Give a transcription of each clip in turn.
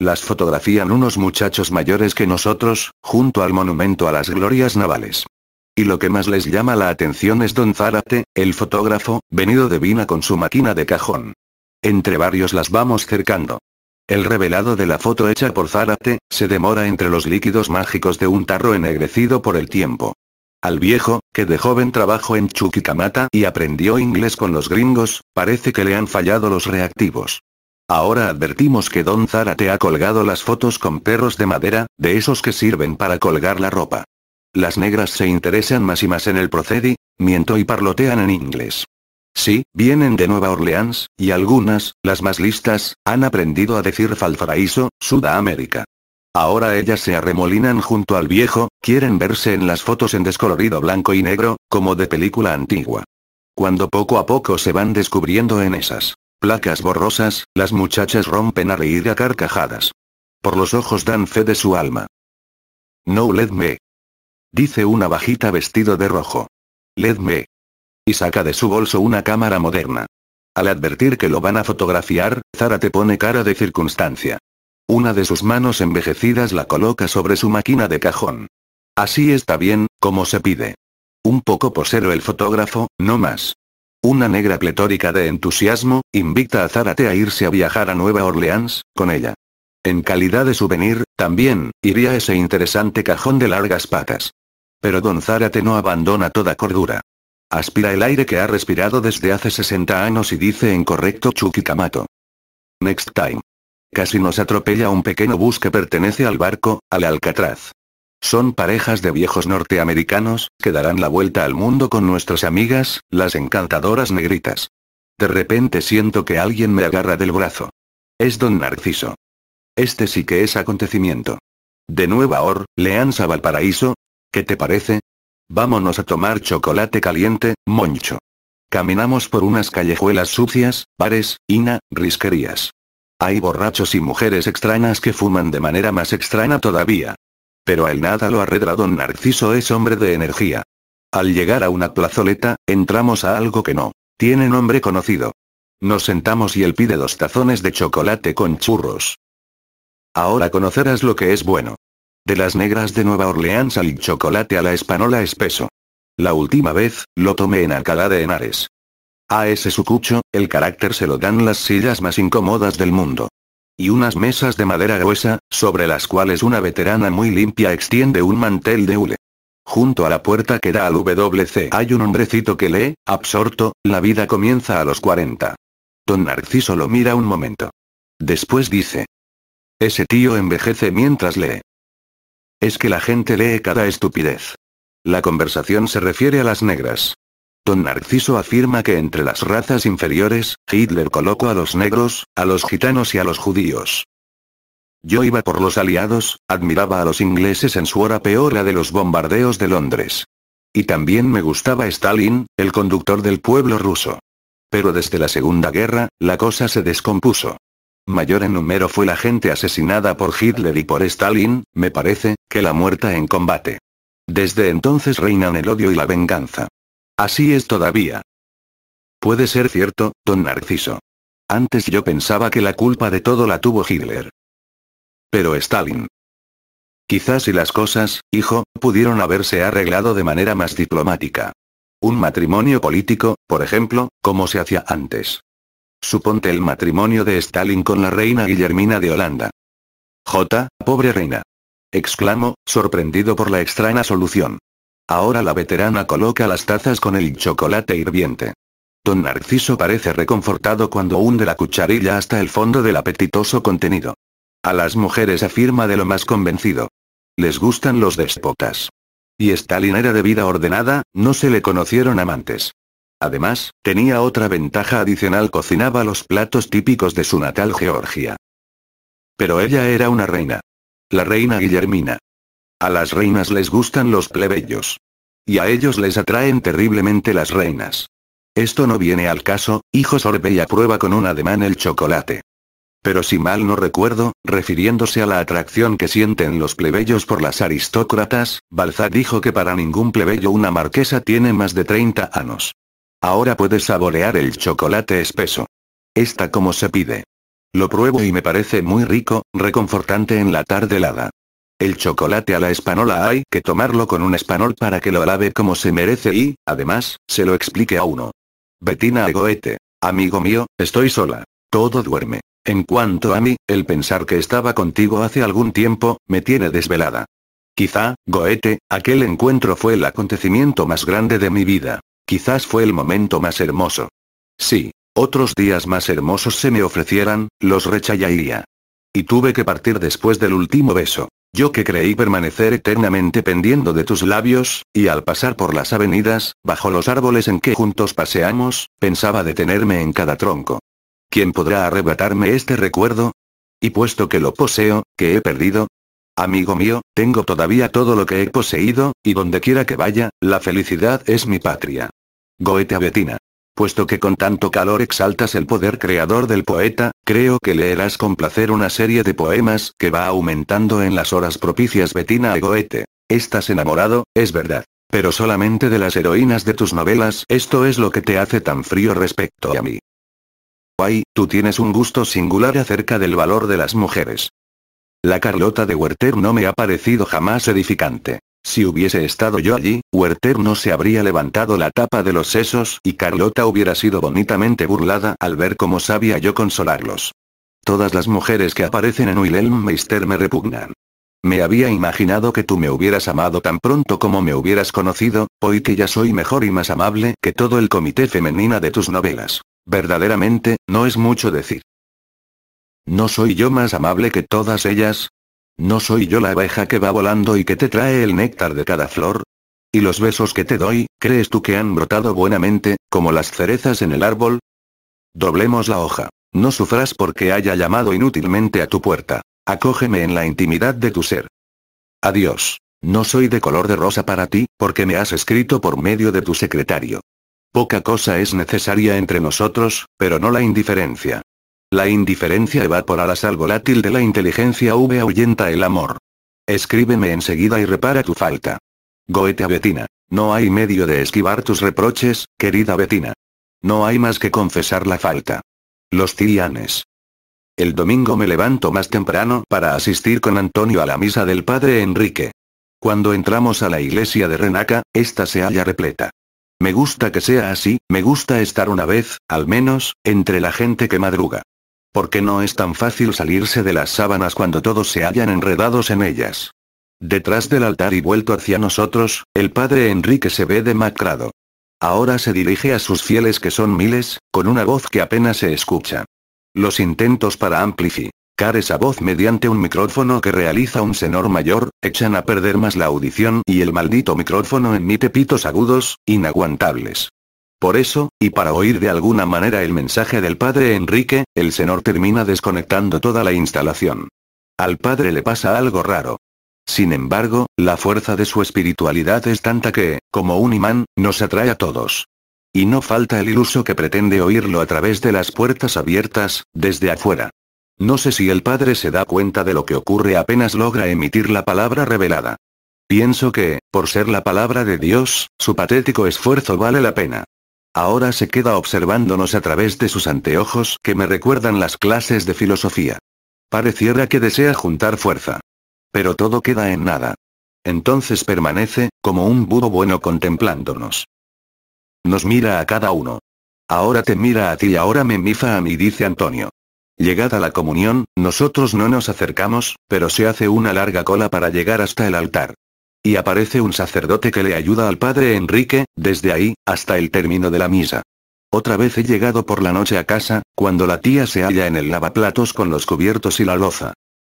Las fotografían unos muchachos mayores que nosotros, junto al monumento a las glorias navales. Y lo que más les llama la atención es Don Zárate, el fotógrafo, venido de Vina con su máquina de cajón. Entre varios las vamos cercando. El revelado de la foto hecha por Zárate, se demora entre los líquidos mágicos de un tarro ennegrecido por el tiempo. Al viejo, que de joven trabajó en Chuquicamata y aprendió inglés con los gringos, parece que le han fallado los reactivos. Ahora advertimos que Don Zara te ha colgado las fotos con perros de madera, de esos que sirven para colgar la ropa. Las negras se interesan más y más en el procedi, miento y parlotean en inglés. Sí, vienen de Nueva Orleans, y algunas, las más listas, han aprendido a decir falfaraíso, Sudamérica. Ahora ellas se arremolinan junto al viejo, quieren verse en las fotos en descolorido blanco y negro, como de película antigua. Cuando poco a poco se van descubriendo en esas. Placas borrosas, las muchachas rompen a reír a carcajadas. Por los ojos dan fe de su alma. No let me. Dice una bajita vestido de rojo. Ledme me. Y saca de su bolso una cámara moderna. Al advertir que lo van a fotografiar, Zara te pone cara de circunstancia. Una de sus manos envejecidas la coloca sobre su máquina de cajón. Así está bien, como se pide. Un poco posero el fotógrafo, no más. Una negra pletórica de entusiasmo, invita a Zárate a irse a viajar a Nueva Orleans, con ella. En calidad de souvenir, también, iría ese interesante cajón de largas patas. Pero don Zárate no abandona toda cordura. Aspira el aire que ha respirado desde hace 60 años y dice en correcto Chukicamato. Next time. Casi nos atropella un pequeño bus que pertenece al barco, al Alcatraz. Son parejas de viejos norteamericanos, que darán la vuelta al mundo con nuestras amigas, las encantadoras negritas. De repente siento que alguien me agarra del brazo. Es don Narciso. Este sí que es acontecimiento. De Nueva Or, Leanza Valparaíso. ¿Qué te parece? Vámonos a tomar chocolate caliente, moncho. Caminamos por unas callejuelas sucias, bares, ina, risquerías. Hay borrachos y mujeres extrañas que fuman de manera más extraña todavía. Pero al nada lo arredra don Narciso es hombre de energía. Al llegar a una plazoleta, entramos a algo que no tiene nombre conocido. Nos sentamos y él pide dos tazones de chocolate con churros. Ahora conocerás lo que es bueno. De las negras de Nueva Orleans al chocolate a la espanola espeso. La última vez, lo tomé en Alcalá de Henares. A ese sucucho, el carácter se lo dan las sillas más incómodas del mundo y unas mesas de madera gruesa, sobre las cuales una veterana muy limpia extiende un mantel de hule. Junto a la puerta que da al WC hay un hombrecito que lee, absorto, la vida comienza a los 40. Don Narciso lo mira un momento. Después dice. Ese tío envejece mientras lee. Es que la gente lee cada estupidez. La conversación se refiere a las negras. Don Narciso afirma que entre las razas inferiores, Hitler colocó a los negros, a los gitanos y a los judíos. Yo iba por los aliados, admiraba a los ingleses en su hora peor la de los bombardeos de Londres. Y también me gustaba Stalin, el conductor del pueblo ruso. Pero desde la Segunda Guerra, la cosa se descompuso. Mayor en número fue la gente asesinada por Hitler y por Stalin, me parece, que la muerta en combate. Desde entonces reinan el odio y la venganza. Así es todavía. Puede ser cierto, don Narciso. Antes yo pensaba que la culpa de todo la tuvo Hitler. Pero Stalin. Quizás si las cosas, hijo, pudieron haberse arreglado de manera más diplomática. Un matrimonio político, por ejemplo, como se hacía antes. Suponte el matrimonio de Stalin con la reina Guillermina de Holanda. J, pobre reina. Exclamó, sorprendido por la extraña solución. Ahora la veterana coloca las tazas con el chocolate hirviente. Don Narciso parece reconfortado cuando hunde la cucharilla hasta el fondo del apetitoso contenido. A las mujeres afirma de lo más convencido. Les gustan los despotas. Y Stalin era de vida ordenada, no se le conocieron amantes. Además, tenía otra ventaja adicional cocinaba los platos típicos de su natal Georgia. Pero ella era una reina. La reina Guillermina. A las reinas les gustan los plebeyos. Y a ellos les atraen terriblemente las reinas. Esto no viene al caso, hijo Sorbey aprueba con un ademán el chocolate. Pero si mal no recuerdo, refiriéndose a la atracción que sienten los plebeyos por las aristócratas, Balzac dijo que para ningún plebeyo una marquesa tiene más de 30 años. Ahora puede saborear el chocolate espeso. Está como se pide. Lo pruebo y me parece muy rico, reconfortante en la tarde helada. El chocolate a la espanola hay que tomarlo con un espanol para que lo alabe como se merece y, además, se lo explique a uno. Betina Goete, Amigo mío, estoy sola. Todo duerme. En cuanto a mí, el pensar que estaba contigo hace algún tiempo, me tiene desvelada. Quizá, Goete, aquel encuentro fue el acontecimiento más grande de mi vida. Quizás fue el momento más hermoso. Sí, otros días más hermosos se me ofrecieran, los rechallaría. Y tuve que partir después del último beso. Yo que creí permanecer eternamente pendiendo de tus labios, y al pasar por las avenidas, bajo los árboles en que juntos paseamos, pensaba detenerme en cada tronco. ¿Quién podrá arrebatarme este recuerdo? Y puesto que lo poseo, que he perdido? Amigo mío, tengo todavía todo lo que he poseído, y donde quiera que vaya, la felicidad es mi patria. Goethe Betina. Puesto que con tanto calor exaltas el poder creador del poeta, creo que leerás con placer una serie de poemas que va aumentando en las horas propicias Betina Egoete. Goethe. Estás enamorado, es verdad. Pero solamente de las heroínas de tus novelas, esto es lo que te hace tan frío respecto a mí. Guay, tú tienes un gusto singular acerca del valor de las mujeres. La Carlota de Werther no me ha parecido jamás edificante. Si hubiese estado yo allí, Werther no se habría levantado la tapa de los sesos y Carlota hubiera sido bonitamente burlada al ver cómo sabía yo consolarlos. Todas las mujeres que aparecen en Wilhelm Meister me repugnan. Me había imaginado que tú me hubieras amado tan pronto como me hubieras conocido, hoy que ya soy mejor y más amable que todo el comité femenina de tus novelas. Verdaderamente, no es mucho decir. ¿No soy yo más amable que todas ellas? ¿No soy yo la abeja que va volando y que te trae el néctar de cada flor? ¿Y los besos que te doy, crees tú que han brotado buenamente, como las cerezas en el árbol? Doblemos la hoja. No sufras porque haya llamado inútilmente a tu puerta. Acógeme en la intimidad de tu ser. Adiós. No soy de color de rosa para ti, porque me has escrito por medio de tu secretario. Poca cosa es necesaria entre nosotros, pero no la indiferencia. La indiferencia evaporará sal volátil de la inteligencia V ahuyenta el amor. Escríbeme enseguida y repara tu falta. Goethe a Betina. No hay medio de esquivar tus reproches, querida Betina. No hay más que confesar la falta. Los Cilianes. El domingo me levanto más temprano para asistir con Antonio a la misa del padre Enrique. Cuando entramos a la iglesia de Renaca, esta se halla repleta. Me gusta que sea así, me gusta estar una vez, al menos, entre la gente que madruga. Porque no es tan fácil salirse de las sábanas cuando todos se hayan enredados en ellas. Detrás del altar y vuelto hacia nosotros, el padre Enrique se ve demacrado. Ahora se dirige a sus fieles que son miles, con una voz que apenas se escucha. Los intentos para amplificar esa voz mediante un micrófono que realiza un senor mayor, echan a perder más la audición y el maldito micrófono emite pitos agudos, inaguantables. Por eso, y para oír de alguna manera el mensaje del padre Enrique, el senor termina desconectando toda la instalación. Al padre le pasa algo raro. Sin embargo, la fuerza de su espiritualidad es tanta que, como un imán, nos atrae a todos. Y no falta el iluso que pretende oírlo a través de las puertas abiertas, desde afuera. No sé si el padre se da cuenta de lo que ocurre apenas logra emitir la palabra revelada. Pienso que, por ser la palabra de Dios, su patético esfuerzo vale la pena. Ahora se queda observándonos a través de sus anteojos que me recuerdan las clases de filosofía. Pareciera que desea juntar fuerza. Pero todo queda en nada. Entonces permanece, como un budo bueno contemplándonos. Nos mira a cada uno. Ahora te mira a ti y ahora me mifa a mí, dice Antonio. Llegada la comunión, nosotros no nos acercamos, pero se hace una larga cola para llegar hasta el altar y aparece un sacerdote que le ayuda al padre Enrique, desde ahí, hasta el término de la misa. Otra vez he llegado por la noche a casa, cuando la tía se halla en el lavaplatos con los cubiertos y la loza.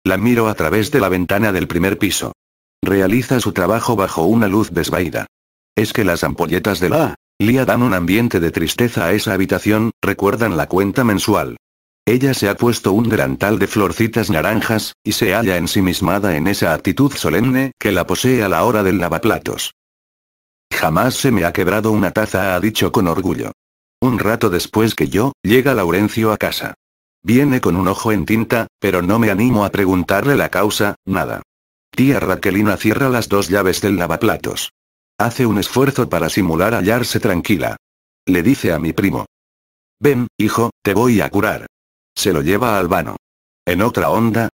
La miro a través de la ventana del primer piso. Realiza su trabajo bajo una luz desvaída. Es que las ampolletas de la Lía ah. dan un ambiente de tristeza a esa habitación, recuerdan la cuenta mensual. Ella se ha puesto un gran de florcitas naranjas, y se halla ensimismada en esa actitud solemne que la posee a la hora del lavaplatos. Jamás se me ha quebrado una taza, ha dicho con orgullo. Un rato después que yo, llega Laurencio a casa. Viene con un ojo en tinta, pero no me animo a preguntarle la causa, nada. Tía Raquelina cierra las dos llaves del lavaplatos. Hace un esfuerzo para simular hallarse tranquila. Le dice a mi primo. Ven, hijo, te voy a curar. Se lo lleva al vano. En otra onda,